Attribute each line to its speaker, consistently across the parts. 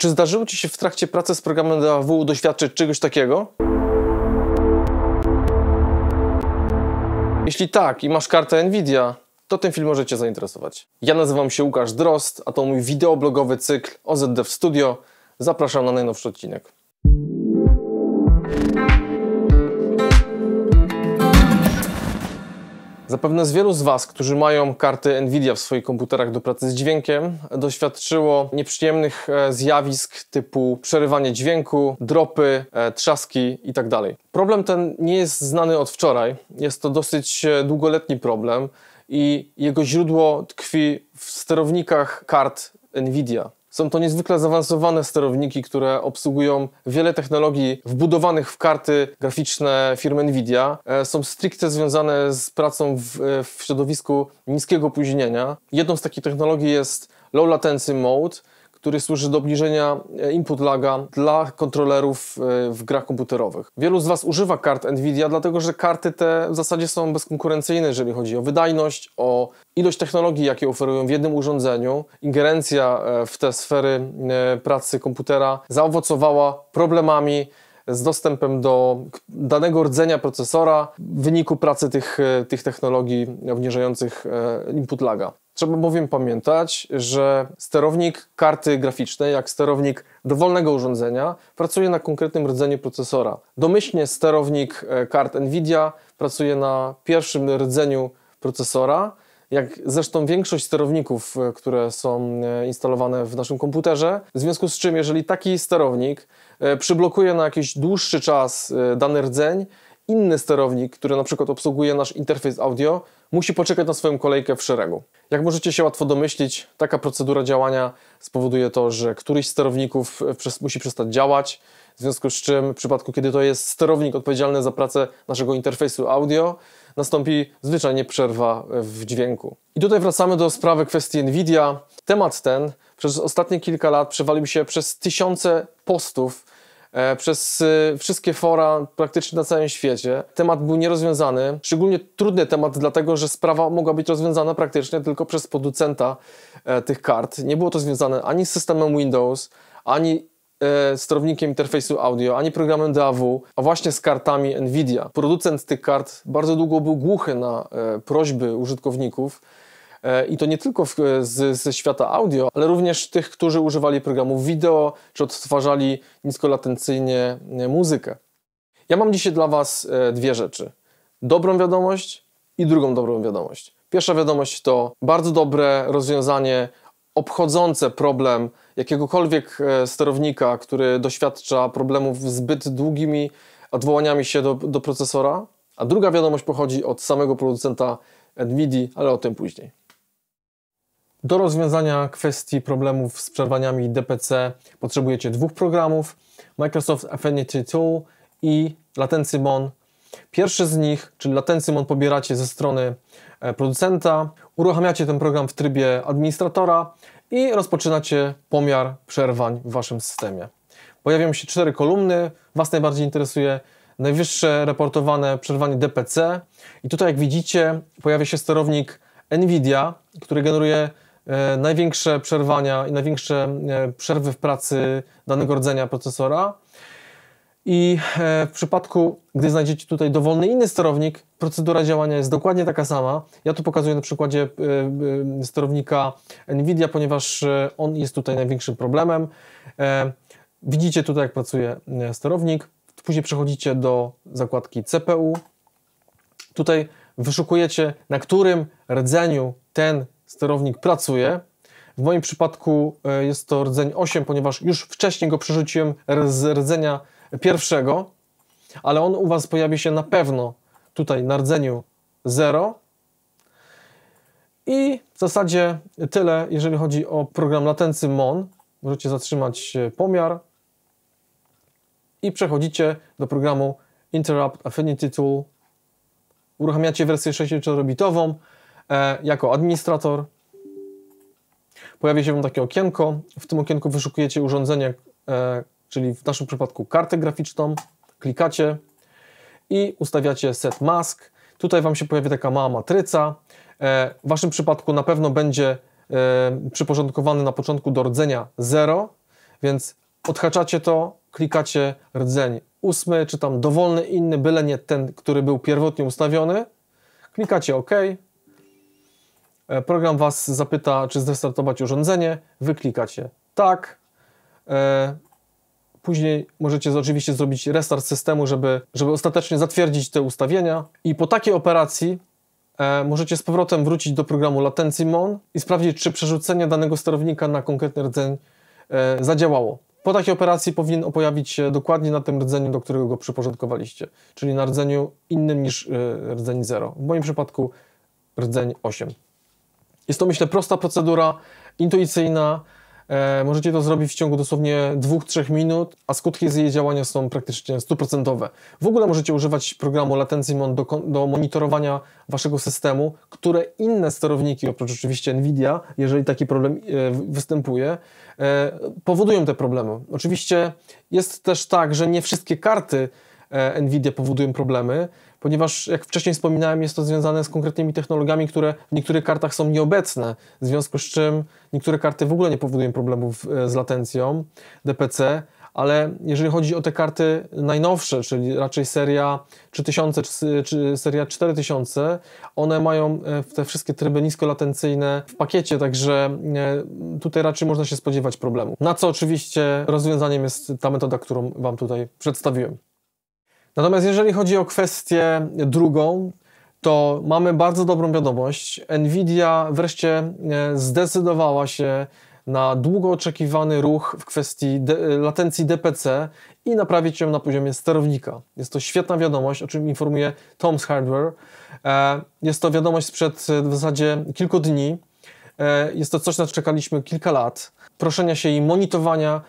Speaker 1: Czy zdarzyło Ci się w trakcie pracy z programem DAW doświadczyć czegoś takiego? Jeśli tak i masz kartę Nvidia, to ten film może Cię zainteresować. Ja nazywam się Łukasz Drost, a to mój wideoblogowy cykl OZDF Studio. Zapraszam na najnowszy odcinek. Zapewne z wielu z Was, którzy mają karty Nvidia w swoich komputerach do pracy z dźwiękiem, doświadczyło nieprzyjemnych e, zjawisk typu przerywanie dźwięku, dropy, e, trzaski itd. Tak problem ten nie jest znany od wczoraj. Jest to dosyć e, długoletni problem i jego źródło tkwi w sterownikach kart Nvidia. Są to niezwykle zaawansowane sterowniki, które obsługują wiele technologii wbudowanych w karty graficzne firmy Nvidia. E, są stricte związane z pracą w, e, w środowisku niskiego opóźnienia. Jedną z takich technologii jest Low Latency Mode, który służy do obniżenia e, input laga dla kontrolerów e, w grach komputerowych. Wielu z Was używa kart Nvidia, dlatego że karty te w zasadzie są bezkonkurencyjne, jeżeli chodzi o wydajność, o ilość technologii, jakie oferują w jednym urządzeniu. Ingerencja e, w te sfery pracy komputera zaowocowała problemami z dostępem do danego rdzenia procesora w wyniku pracy tych, tych technologii obniżających input laga. Trzeba bowiem pamiętać, że sterownik karty graficznej, jak sterownik dowolnego urządzenia, pracuje na konkretnym rdzeniu procesora. Domyślnie sterownik e, kart Nvidia pracuje na pierwszym rdzeniu procesora, jak zresztą większość sterowników, e, które są e, instalowane w naszym komputerze. W związku z czym, jeżeli taki sterownik przyblokuje na jakiś dłuższy czas dany rdzeń, inny sterownik, który na przykład obsługuje nasz interfejs audio, musi poczekać na swoją kolejkę w szeregu. Jak możecie się łatwo domyślić, taka procedura działania spowoduje to, że któryś z sterowników e, musi przestać działać, w związku z czym w przypadku, kiedy to jest sterownik odpowiedzialny za pracę naszego interfejsu audio, nastąpi zwyczajnie przerwa e, w dźwięku. I tutaj wracamy do sprawy kwestii NVIDIA. Temat ten przez ostatnie kilka lat przewalił się przez tysiące postów E, przez e, wszystkie fora praktycznie na całym świecie. Temat był nierozwiązany, szczególnie trudny temat, dlatego że sprawa mogła być rozwiązana praktycznie tylko przez producenta e, tych kart. Nie było to związane ani z systemem Windows, ani sterownikiem interfejsu audio, ani programem DAW, a właśnie z kartami NVIDIA. Producent tych kart bardzo długo był głuchy na prośby użytkowników, E, i to nie tylko w, z, ze świata audio, ale również tych, którzy używali programów wideo czy odtwarzali niskolatencyjnie e, muzykę. Ja mam dzisiaj dla Was e, dwie rzeczy: dobrą wiadomość i drugą dobrą wiadomość. Pierwsza wiadomość to bardzo dobre rozwiązanie obchodzące problem jakiegokolwiek sterownika, który doświadcza problemów zbyt długimi odwołaniami się do, do procesora. A druga wiadomość pochodzi od samego producenta NVIDIA, ale o tym później. Do rozwiązania kwestii problemów z przerwaniami DPC potrzebujecie dwóch programów: Microsoft Affinity Tool i Latencymon. Pierwszy z nich, czyli Latencymon, pobieracie ze strony e, producenta, uruchamiacie ten program w trybie administratora i rozpoczynacie pomiar przerwań w waszym systemie. Pojawią się cztery kolumny. Was najbardziej interesuje najwyższe raportowane przerwanie DPC. I tutaj, jak widzicie, pojawia się sterownik NVIDIA, który generuje E, największe przerwania i największe e, przerwy w pracy danego rdzenia procesora. I e, w przypadku, gdy znajdziecie tutaj dowolny inny sterownik, procedura działania jest dokładnie taka sama. Ja tu pokazuję na przykładzie sterownika NVIDIA, ponieważ on jest tutaj największym problemem. Widzicie tutaj, jak pracuje sterownik. Później przechodzicie do zakładki CPU. Tutaj wyszukujecie, na którym rdzeniu ten sterownik pracuje. W moim przypadku e, jest to rdzeń 8, ponieważ już wcześniej go przerzuciłem z rdzenia pierwszego, ale on u Was pojawi się na pewno tutaj na rdzeniu 0. I w zasadzie tyle, jeżeli chodzi o program latency MON. Możecie zatrzymać e, pomiar i przechodzicie do programu Interrupt Affinity Tool. Uruchamiacie wersję 64-bitową. E, jako administrator pojawi się Wam takie okienko. W tym okienku wyszukujecie urządzenie, e, czyli w naszym przypadku kartę graficzną, klikacie i ustawiacie set mask. Tutaj Wam się pojawi taka mała matryca. E, w Waszym przypadku na pewno będzie przyporządkowany na początku do rdzenia 0, więc odhaczacie to, klikacie rdzeń 8, czy tam dowolny inny, byle nie ten, który był pierwotnie ustawiony. Klikacie OK, E, program Was zapyta, czy zdestartować urządzenie. Wyklikacie. tak. E, później możecie oczywiście zrobić restart systemu, żeby, żeby ostatecznie zatwierdzić te ustawienia. I po takiej operacji e, możecie z powrotem wrócić do programu Latency Mon i sprawdzić, czy przerzucenie danego sterownika na konkretny rdzeń zadziałało. Po takiej operacji powinien pojawić się dokładnie na tym rdzeniu, do którego go przyporządkowaliście, czyli na rdzeniu innym niż rdzeń 0. W moim przypadku rdzeń 8. Jest to myślę prosta procedura, intuicyjna. E, możecie to zrobić w ciągu dosłownie 2-3 minut, a skutki z jej działania są praktycznie stuprocentowe. W ogóle możecie używać programu LatencyMon do, do monitorowania waszego systemu, które inne sterowniki, oprócz oczywiście NVIDIA, jeżeli taki problem e, występuje, e, powodują te problemy. Oczywiście jest też tak, że nie wszystkie karty E, Nvidia powodują problemy, ponieważ, jak wcześniej wspominałem, jest to związane z konkretnymi technologiami, które w niektórych kartach są nieobecne, w związku z czym niektóre karty w ogóle nie powodują problemów e, z latencją DPC, ale jeżeli chodzi o te karty najnowsze, czyli raczej seria 3000 czy, czy seria 4000, one mają e, te wszystkie tryby niskolatencyjne w pakiecie, także tutaj raczej można się spodziewać problemu. Na co oczywiście rozwiązaniem jest ta metoda, którą Wam tutaj przedstawiłem. Natomiast jeżeli chodzi o kwestię drugą, to mamy bardzo dobrą wiadomość. Nvidia wreszcie e, zdecydowała się na długo oczekiwany ruch w kwestii de e, latencji DPC i naprawić ją na poziomie sterownika. Jest to świetna wiadomość, o czym informuje Tom's Hardware. E, jest to wiadomość sprzed w zasadzie kilku dni. jest to coś, na co czekaliśmy kilka lat. Proszenia się i monitorowania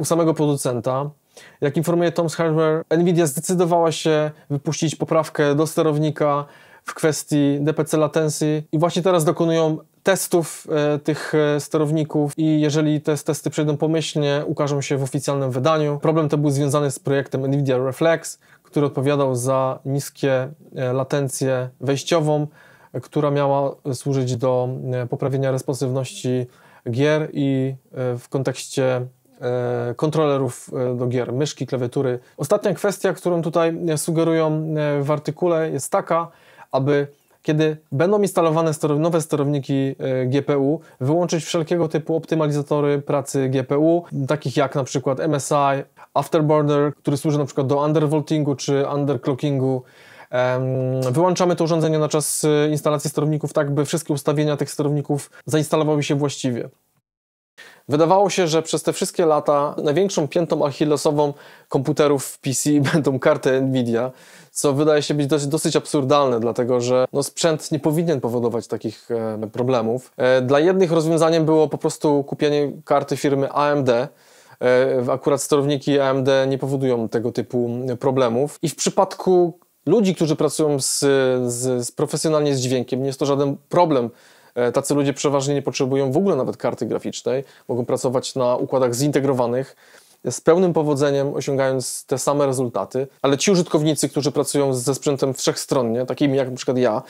Speaker 1: u samego producenta. Jak informuje Tom's Hardware, Nvidia zdecydowała się wypuścić poprawkę do sterownika w kwestii DPC latency i właśnie teraz dokonują testów e, tych e, sterowników i jeżeli te testy przejdą pomyślnie, ukażą się w oficjalnym wydaniu. Problem ten był związany z projektem Nvidia Reflex, który odpowiadał za niskie e, latencję wejściową, e, która miała służyć do e, poprawienia responsywności gier i e, w kontekście E, kontrolerów e, do gier, myszki, klawiatury. Ostatnia kwestia, którą tutaj e, sugerują w artykule, jest taka, aby kiedy będą instalowane nowe sterowniki GPU, wyłączyć wszelkiego typu optymalizatory pracy GPU, takich jak na przykład MSI, Afterburner, który służy na przykład do undervoltingu czy underclockingu. Wyłączamy to urządzenie na czas instalacji sterowników, tak by wszystkie ustawienia tych sterowników zainstalowały się właściwie. Wydawało się, że przez te wszystkie lata największą piętą achillesową komputerów PC będą karty Nvidia, co wydaje się być dosyć, dosyć absurdalne, dlatego że no, sprzęt nie powinien powodować takich e, problemów. E, dla jednych rozwiązaniem było po prostu kupienie karty firmy AMD, e, akurat sterowniki AMD nie powodują tego typu problemów. I w przypadku ludzi, którzy pracują z, z, z profesjonalnie z dźwiękiem, nie jest to żaden problem E, tacy ludzie przeważnie nie potrzebują w ogóle nawet karty graficznej, mogą pracować na układach zintegrowanych, z pełnym powodzeniem osiągając te same rezultaty, ale ci użytkownicy, którzy pracują ze sprzętem wszechstronnie, takimi jak np. ja,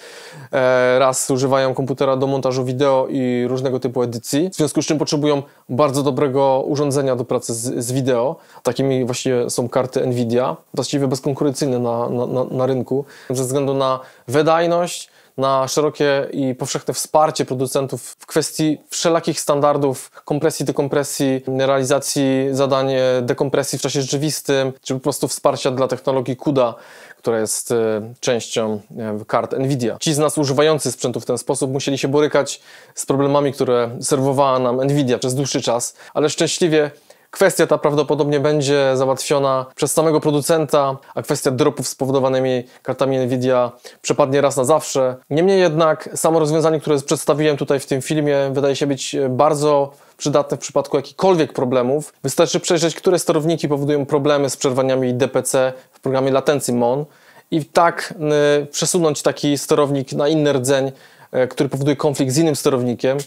Speaker 1: e, raz używają komputera do montażu wideo i różnego typu edycji, w związku z czym potrzebują bardzo dobrego urządzenia do pracy z, z wideo. Takimi właśnie są karty Nvidia, właściwie bezkonkurencyjne na, na, na, na rynku, ze względu na wydajność, na szerokie i powszechne wsparcie producentów w kwestii wszelakich standardów kompresji, dekompresji, realizacji zadań e, dekompresji w czasie rzeczywistym, czy po prostu wsparcia dla technologii CUDA, która jest e, częścią e, kart Nvidia. Ci z nas używający sprzętu w ten sposób musieli się borykać z problemami, które serwowała nam Nvidia przez dłuższy czas, ale szczęśliwie Kwestia ta prawdopodobnie będzie załatwiona przez samego producenta, a kwestia dropów spowodowanymi kartami Nvidia przepadnie raz na zawsze. Niemniej jednak samo rozwiązanie, które przedstawiłem tutaj w tym filmie wydaje się być e, bardzo przydatne w przypadku jakichkolwiek problemów. Wystarczy przejrzeć, które sterowniki powodują problemy z przerwaniami DPC w programie latency MON i tak y, przesunąć taki sterownik na inny rdzeń, y, który powoduje konflikt z innym sterownikiem.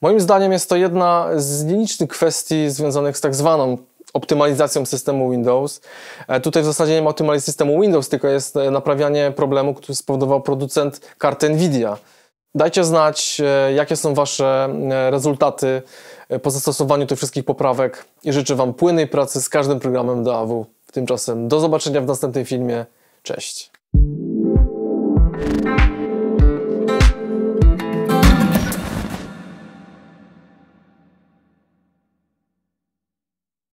Speaker 1: Moim zdaniem jest to jedna z nielicznych kwestii związanych z tak zwaną optymalizacją systemu Windows. E, tutaj w zasadzie nie ma optymalizacji systemu Windows, tylko jest e, naprawianie problemu, który spowodował producent karty Nvidia. Dajcie znać, e, jakie są Wasze rezultaty po zastosowaniu tych wszystkich poprawek i życzę Wam płynnej pracy z każdym programem do Tymczasem do zobaczenia w następnym filmie. Cześć!